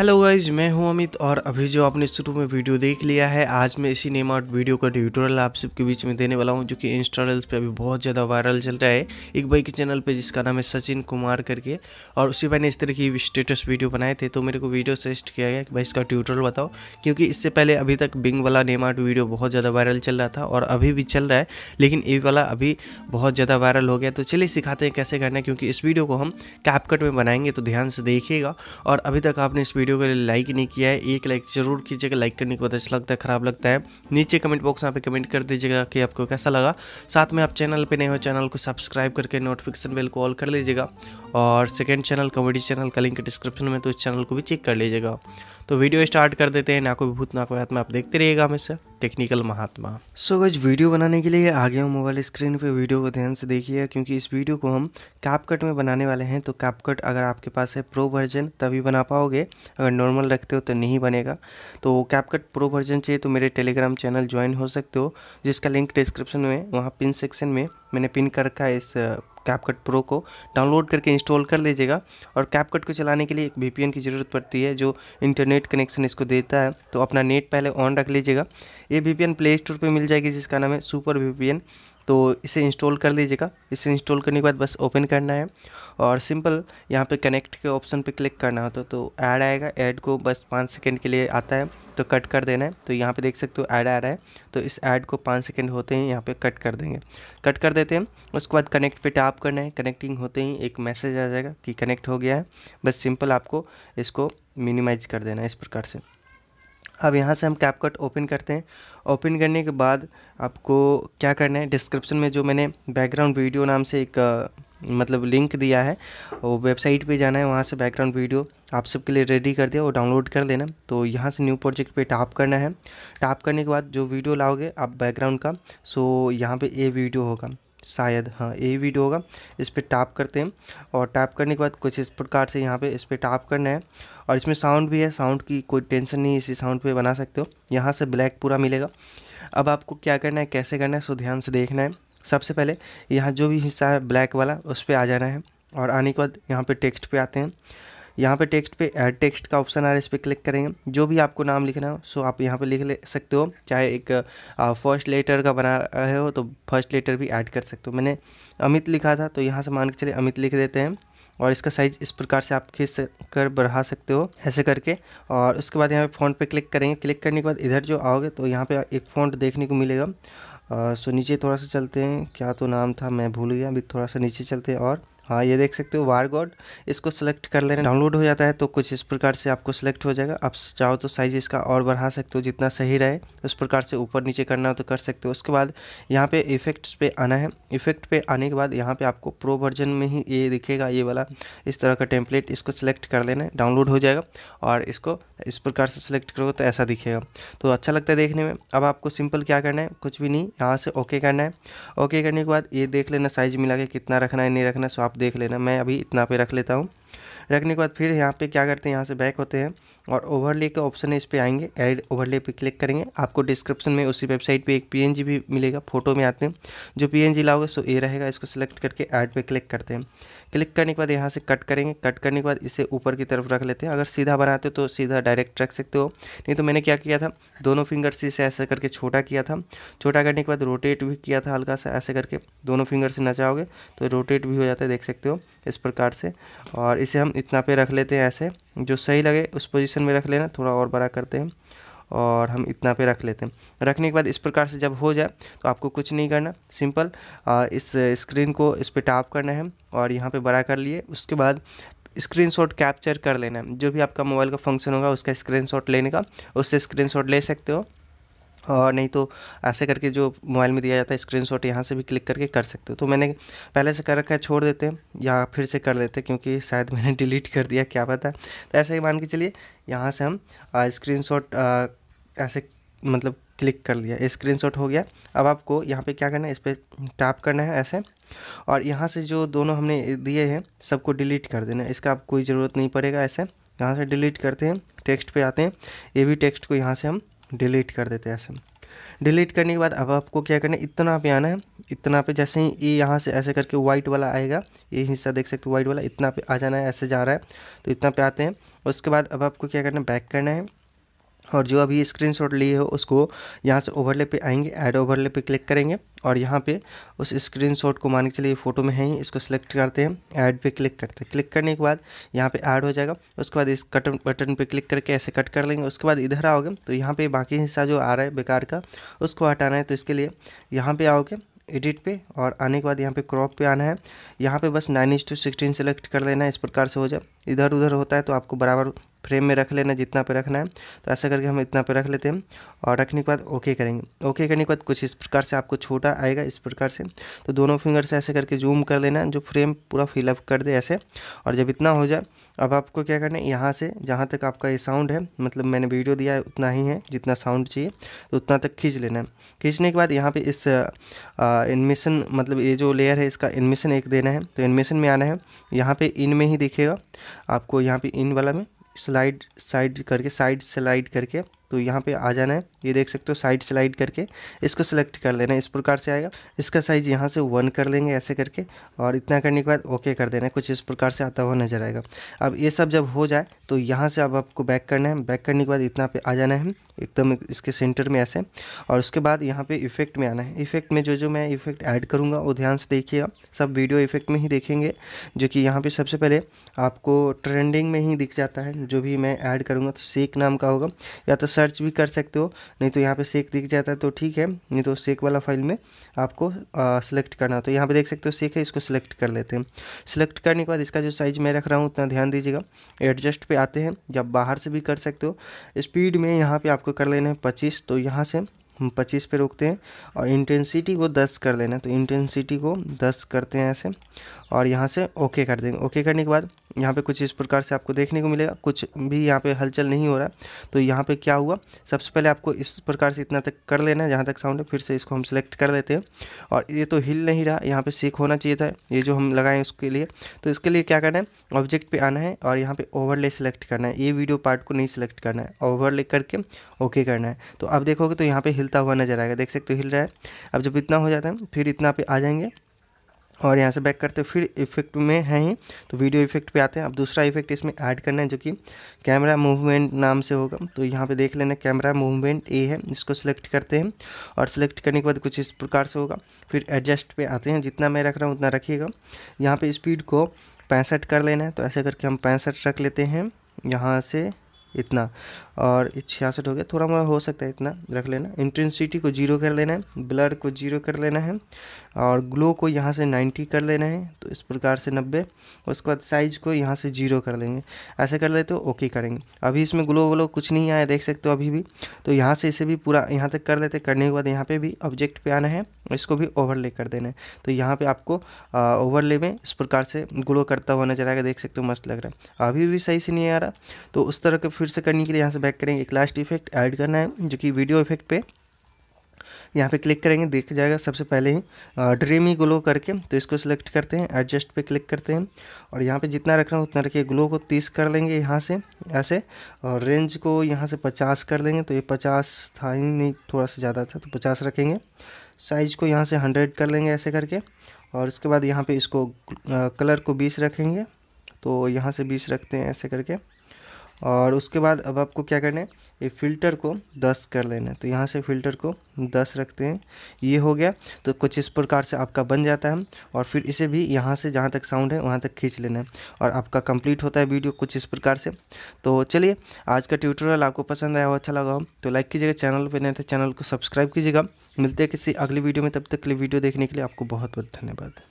hello guys मैं हूं अमित और अभी जो आपने शुरू में वीडियो देख लिया है आज मैं इसी नेम आउट वीडियो का ट्यूटोरियल आप सबके बीच में देने वाला हूं जो कि इंस्टा रील्स पर अभी बहुत ज़्यादा वायरल चल रहा है एक भाई के चैनल पे जिसका नाम है सचिन कुमार करके और उसी भाई ने इस तरह की स्टेटस वीडियो बनाए थे तो मेरे को वीडियो सजेस्ट किया गया कि भाई इसका ट्यूटोरियल बताओ क्योंकि इससे पहले अभी तक बिंग वाला नेम आउट वीडियो बहुत ज़्यादा वायरल चल रहा था और अभी भी चल रहा है लेकिन ये वाला अभी बहुत ज़्यादा वायरल हो गया तो चलिए सिखाते हैं कैसे करना है क्योंकि इस वीडियो को हम कैपकट में बनाएंगे तो ध्यान से देखिएगा और अभी तक आपने इस वीडियो वीडियो को लाइक नहीं किया है एक लाइक जरूर कीजिएगा लाइक करने के बाद अच्छा लगता है ख़राब लगता है नीचे कमेंट बॉक्स में पे कमेंट कर दीजिएगा कि आपको कैसा लगा साथ में आप चैनल पे नए हो चैनल को सब्सक्राइब करके नोटिफिकेशन बिल को ऑल कर लीजिएगा और सेकेंड चैनल कॉमेडी चैनल का लिंक डिस्क्रिप्शन में तो उस चैनल को भी चेक कर लीजिएगा तो वीडियो स्टार्ट कर देते हैं ना कोई भूत ना कोई में आप देखते रहिएगा हमेशा technical Mahatma so so, video बनाने के लिए आगे हम मोबाइल स्क्रीन पे वीडियो को ध्यान से देखिएगा क्योंकि इस वीडियो को हम कैपकट में बनाने वाले हैं तो कैपकट अगर आपके पास है प्रो वर्जन तभी बना पाओगे अगर नॉर्मल रखते हो तो नहीं बनेगा तो कैपकट प्रो वर्जन चाहिए तो मेरे टेलीग्राम चैनल ज्वाइन हो सकते हो जिसका लिंक डिस्क्रिप्शन में वहाँ पिन सेक्शन में मैंने पिन कर रखा है इस कैपकट प्रो को डाउनलोड करके इंस्टॉल कर लीजिएगा और कैपकट को चलाने के लिए एक वी की ज़रूरत पड़ती है जो इंटरनेट कनेक्शन इसको देता है तो अपना नेट पहले ऑन रख लीजिएगा ये वी प्ले स्टोर पर मिल जाएगी जिसका नाम है सुपर वी तो इसे इंस्टॉल कर लीजिएगा इसे इंस्टॉल करने के बाद बस ओपन करना है और सिंपल यहाँ पे कनेक्ट के ऑप्शन पे क्लिक करना होता तो ऐड तो आएगा ऐड को बस पाँच सेकंड के लिए आता है तो कट कर देना है तो यहाँ पे देख सकते हो ऐड आ रहा है तो इस ऐड को पाँच सेकेंड होते ही यहाँ पे कट कर देंगे कट कर देते हैं उसके बाद कनेक्ट पे टैप करना है कनेक्टिंग होते ही एक मैसेज आ जाएगा कि कनेक्ट हो गया है बस सिंपल आपको इसको मिनिमाइज कर देना है इस प्रकार से अब यहाँ से हम कैपकट ओपन करते हैं ओपन करने के बाद आपको क्या करना है डिस्क्रिप्शन में जो मैंने बैकग्राउंड वीडियो नाम से एक मतलब लिंक दिया है वो वेबसाइट पे जाना है वहाँ से बैकग्राउंड वीडियो आप सबके लिए रेडी कर दिया वो डाउनलोड कर देना तो यहाँ से न्यू प्रोजेक्ट पे टाप करना है टाप करने के बाद जो वीडियो लाओगे आप बैकग्राउंड का सो यहाँ पे ए वीडियो होगा शायद हाँ ए वीडियो होगा इस पर टाप करते हैं और टाप करने के बाद कुछ इस प्रकार से यहाँ पर इस पर टाप करना है और इसमें साउंड भी है साउंड की कोई टेंशन नहीं इसी साउंड पर बना सकते हो यहाँ से ब्लैक पूरा मिलेगा अब आपको क्या करना है कैसे करना है सो ध्यान से देखना है सबसे पहले यहाँ जो भी हिस्सा है ब्लैक वाला उस पर आ जाना है और आने के बाद यहाँ पे टेक्स्ट पे आते हैं यहाँ पे टेक्स्ट पे ऐड टेक्स्ट का ऑप्शन आ रहा है इस पर क्लिक करेंगे जो भी आपको नाम लिखना हो सो आप यहाँ पे लिख ले सकते हो चाहे एक फर्स्ट लेटर का बना रहे हो तो फर्स्ट लेटर भी ऐड कर सकते हो मैंने अमित लिखा था तो यहाँ से मान के चले अमित लिख देते हैं और इसका साइज़ इस प्रकार से आप खींच कर बढ़ा सकते हो ऐसे करके और उसके बाद यहाँ पे फोन पे क्लिक करेंगे क्लिक करने के बाद इधर जो आओगे तो यहाँ पर एक फोन देखने को मिलेगा सो नीचे थोड़ा सा चलते हैं क्या तो नाम था मैं भूल गया अभी थोड़ा सा नीचे चलते हैं और हाँ ये देख सकते हो वार गॉड इसको सेलेक्ट कर लेना डाउनलोड हो जाता है तो कुछ इस प्रकार से आपको सेलेक्ट हो जाएगा आप चाहो तो साइज इसका और बढ़ा सकते हो जितना सही रहे उस प्रकार से ऊपर नीचे करना हो तो कर सकते हो उसके बाद यहाँ पे इफेक्ट्स पे आना है इफेक्ट पे आने के बाद यहाँ पे आपको प्रो वर्जन में ही ये दिखेगा ये वाला इस तरह का टेम्पलेट इसको सेलेक्ट कर लेना है डाउनलोड हो जाएगा और इसको इस प्रकार से सेलेक्ट करोगे तो ऐसा दिखेगा तो अच्छा लगता है देखने में अब आपको सिंपल क्या करना है कुछ भी नहीं यहाँ से ओके करना है ओके करने के बाद ये देख लेना साइज मिला के कितना रखना है नहीं रखना सो तो आप देख लेना मैं अभी इतना पे रख लेता हूँ रखने के बाद फिर यहाँ पे क्या करते हैं यहाँ से बैक होते हैं और ओवरले के ऑप्शन इस पर आएंगे ऐड ओवरले पे क्लिक करेंगे आपको डिस्क्रिप्शन में उसी वेबसाइट पे एक पीएनजी भी मिलेगा फोटो में आते हैं जो पीएनजी लाओगे सो ए रहेगा इसको सेलेक्ट करके ऐड पे क्लिक करते हैं क्लिक करने के बाद यहाँ से कट करेंगे कट करने के बाद इसे ऊपर की तरफ रख लेते हैं अगर सीधा बनाते हो तो सीधा डायरेक्ट रख सकते हो नहीं तो मैंने क्या किया था दोनों फिंगर से इसे ऐसे करके छोटा किया था छोटा करने के बाद रोटेट भी किया था हल्का सा ऐसे करके दोनों फिंगर से नचाओगे तो रोटेट भी हो जाता है देख सकते हो इस प्रकार से और इसे हम इतना पे रख लेते हैं ऐसे जो सही लगे उस पोजिशन में रख लेना थोड़ा और बड़ा करते हैं और हम इतना पे रख लेते हैं रखने के बाद इस प्रकार से जब हो जाए तो आपको कुछ नहीं करना सिंपल इस स्क्रीन को इस पर टाप करना है और यहाँ पे बड़ा कर लिए उसके बाद स्क्रीनशॉट कैप्चर कर लेना है जो भी आपका मोबाइल का फंक्शन होगा उसका स्क्रीनशॉट लेने का उससे स्क्रीनशॉट ले सकते हो और नहीं तो ऐसे करके जो मोबाइल में दिया जाता है स्क्रीनशॉट यहाँ से भी क्लिक करके कर सकते हो तो मैंने पहले से कर रखा है छोड़ देते हैं या फिर से कर लेते हैं क्योंकि शायद मैंने डिलीट कर दिया क्या पता तो ऐसे ही मान के चलिए यहाँ से हम स्क्रीनशॉट ऐसे मतलब क्लिक कर लिया स्क्रीनशॉट हो गया अब आपको यहाँ पे क्या करना है इस पर टैप करना है ऐसे और यहाँ से जो दोनों हमने दिए हैं सबको डिलीट कर देना है इसका आप कोई ज़रूरत नहीं पड़ेगा ऐसे यहाँ से डिलीट करते हैं टेक्स्ट पे आते हैं ये भी टेक्स्ट को यहाँ से हम डिलीट कर देते हैं ऐसे डिलीट करने के बाद अब आपको क्या करना है इतना पे आना है इतना पे जैसे ही ये यहाँ से ऐसे करके वाइट वाला आएगा ये हिस्सा देख सकते हो वाइट वाला इतना पे आ जाना है ऐसे जा रहा है तो इतना पे आते हैं उसके बाद अब आपको क्या करना है बैक करना है और जो अभी स्क्रीनशॉट लिए हो उसको यहाँ से ओवरले पे आएंगे ऐड ओवरले पे क्लिक करेंगे और यहाँ पे उस स्क्रीनशॉट को मान के चलिए फ़ोटो में है ही इसको सेलेक्ट करते हैं ऐड पे क्लिक करते हैं क्लिक करने के बाद यहाँ पे ऐड हो जाएगा उसके बाद इस कटन बटन पे क्लिक करके ऐसे कट कर लेंगे उसके बाद इधर आओगे तो यहाँ पर बाकी हिस्सा जो आ रहा है बेकार का उसको हटाना है तो इसके लिए यहाँ पर आओगे एडिट पे और आने के बाद यहाँ पे क्रॉप पे आना है यहाँ पे बस nine inch to sixteen select कर लेना है इस प्रकार से हो जाए इधर उधर होता है तो आपको बराबर फ्रेम में रख लेना जितना पे रखना है तो ऐसा करके हम इतना पे रख लेते हैं और रखने के बाद ओके करेंगे ओके करने के बाद कुछ इस प्रकार से आपको छोटा आएगा इस प्रकार से तो दोनों फिंगर से ऐसे करके जूम कर लेना जो फ्रेम पूरा फिलअप कर दे ऐसे और जब इतना हो जाए अब आपको क्या करना है यहाँ से जहाँ तक आपका ये साउंड है मतलब मैंने वीडियो दिया है उतना ही है जितना साउंड चाहिए तो उतना तक खींच लेना है खींचने के बाद यहाँ पे इस इनमिशन मतलब ये जो लेयर है इसका इनमिशन एक देना है तो इनमिशन में आना है यहाँ पे इन में ही दिखेगा आपको यहाँ पे इन वाला में स्लाइड साइड करके साइड स्लाइड करके तो यहाँ पे आ जाना है ये देख सकते हो साइड स्लाइड करके इसको सेलेक्ट कर लेना है इस प्रकार से आएगा इसका साइज़ यहाँ से वन कर लेंगे ऐसे करके और इतना करने के बाद ओके कर देना है कुछ इस प्रकार से आता हुआ नजर आएगा अब ये सब जब हो जाए तो यहाँ से अब आपको बैक करना है बैक करने के बाद इतना पे आ जाना है एकदम इसके सेंटर में ऐसे और उसके बाद यहाँ पे इफेक्ट में आना है इफेक्ट में जो जो मैं इफेक्ट ऐड करूँगा वो ध्यान से देखिएगा सब वीडियो इफेक्ट में ही देखेंगे जो कि यहाँ पे सबसे पहले आपको ट्रेंडिंग में ही दिख जाता है जो भी मैं ऐड करूँगा तो सेक नाम का होगा या तो सर्च भी कर सकते हो नहीं तो यहाँ पे सेक दिख जाता है तो ठीक है नहीं तो सेक वाला फाइल में आपको सेलेक्ट करना तो यहाँ पे देख सकते हो सेक है इसको सिलेक्ट कर लेते हैं सेलेक्ट करने के बाद इसका जो साइज़ मैं रख रहा हूँ उतना ध्यान दीजिएगा एडजस्ट पर आते हैं जब बाहर से भी कर सकते हो स्पीड में यहाँ पर आपको कर लेना है पच्चीस तो यहाँ से हम पच्चीस पे रोकते हैं और इंटेंसिटी को दस कर लेना तो इंटेंसिटी को दस करते हैं ऐसे और यहाँ से ओके कर देंगे ओके करने के बाद यहाँ पे कुछ इस प्रकार से आपको देखने को मिलेगा कुछ भी यहाँ पे हलचल नहीं हो रहा है तो यहाँ पे क्या हुआ सबसे पहले आपको इस प्रकार से इतना तक कर लेना है जहाँ तक साउंड है फिर से इसको हम सेलेक्ट कर देते हैं और ये तो हिल नहीं रहा यहाँ पे सीख होना चाहिए था ये जो हम लगाएं उसके लिए तो इसके लिए क्या करना है ऑब्जेक्ट पर आना है और यहाँ पर ओवरले सेलेक्ट करना है ये वीडियो पार्ट को नहीं सिलेक्ट करना है ओवरले करके ओके करना है तो अब देखोगे तो यहाँ पर हिलता हुआ नजर आएगा देख सकते हो हिल रहा है अब जब इतना हो जाता है फिर इतना पे आ जाएंगे और यहाँ से बैक करते फिर इफेक्ट में है ही तो वीडियो इफेक्ट पे आते हैं अब दूसरा इफेक्ट इसमें ऐड करना है जो कि कैमरा मूवमेंट नाम से होगा तो यहाँ पे देख लेना कैमरा मूवमेंट ए है इसको सिलेक्ट करते हैं और सिलेक्ट करने के बाद कुछ इस प्रकार से होगा फिर एडजस्ट पे आते हैं जितना मैं रख रहा हूँ उतना रखिएगा यहाँ पर स्पीड को पैंसठ कर लेना है तो ऐसे करके हम पैंसठ रख लेते हैं यहाँ से इतना और छियासठ हो गया थोड़ा मोड़ा हो सकता है इतना रख लेना इंटेंसिटी को जीरो कर लेना है ब्लर को जीरो कर लेना है और ग्लो को यहाँ से नाइन्टी कर लेना है तो इस प्रकार से नब्बे उसके बाद साइज को यहाँ से जीरो कर लेंगे ऐसे कर लेते हो ओके करेंगे अभी इसमें ग्लो व्लो कुछ नहीं आया देख सकते हो अभी भी तो यहाँ से इसे भी पूरा यहाँ तक कर लेते करने के बाद यहाँ पर भी ऑब्जेक्ट पर आना है इसको भी ओवरले कर देना है तो यहाँ पे आपको ओवरले में इस प्रकार से ग्लो करता हुआ नजर आएगा देख सकते हो मस्त लग रहा है अभी भी सही से नहीं आ रहा तो उस तरह के फिर से करने के लिए यहाँ से बैक करेंगे एक लास्ट इफेक्ट ऐड करना है जो कि वीडियो इफेक्ट पे यहाँ पे क्लिक करेंगे देख जाएगा सबसे पहले ही ड्रीमी ग्लो करके तो इसको सिलेक्ट करते हैं एडजस्ट पे क्लिक करते हैं और यहाँ पे जितना रखना है उतना रखिए ग्लो को तीस कर लेंगे यहाँ से ऐसे और रेंज को यहाँ से पचास कर देंगे तो ये पचास था ही नहीं थोड़ा सा ज़्यादा था तो पचास रखेंगे साइज को यहाँ से हंड्रेड कर लेंगे ऐसे करके और इसके बाद यहाँ पर इसको कलर को बीस रखेंगे तो यहाँ से बीस रखते हैं ऐसे करके और उसके बाद अब आपको क्या करना है ये फ़िल्टर को 10 कर लेना है तो यहाँ से फ़िल्टर को 10 रखते हैं ये हो गया तो कुछ इस प्रकार से आपका बन जाता है और फिर इसे भी यहाँ से जहाँ तक साउंड है वहाँ तक खींच लेना है और आपका कंप्लीट होता है वीडियो कुछ इस प्रकार से तो चलिए आज का ट्यूटोरियल आपको पसंद आया हो अच्छा लगा हो तो लाइक कीजिएगा चैनल पर नहीं तो चैनल को सब्सक्राइब कीजिएगा मिलते हैं किसी अगली वीडियो में तब तक के लिए वीडियो देखने के लिए आपको बहुत बहुत धन्यवाद